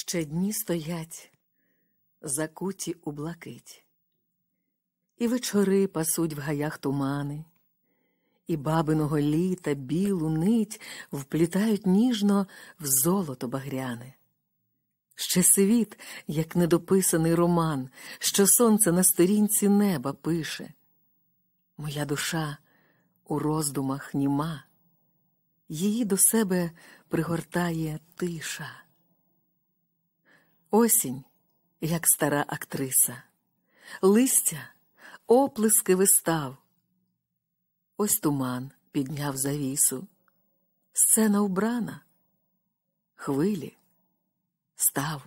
ще дні стоять, закуті у блакить, і вечори пасуть в гаях тумани, і бабиного літа білу нить вплітають ніжно в золото багряне. Ще світ, як недописаний роман, що сонце на сторінці неба пише. Моя душа у роздумах німа, її до себе пригортає тиша. Осінь, як стара актриса, листя, оплески вистав. Ось туман підняв завісу, сцена убрана, хвилі став.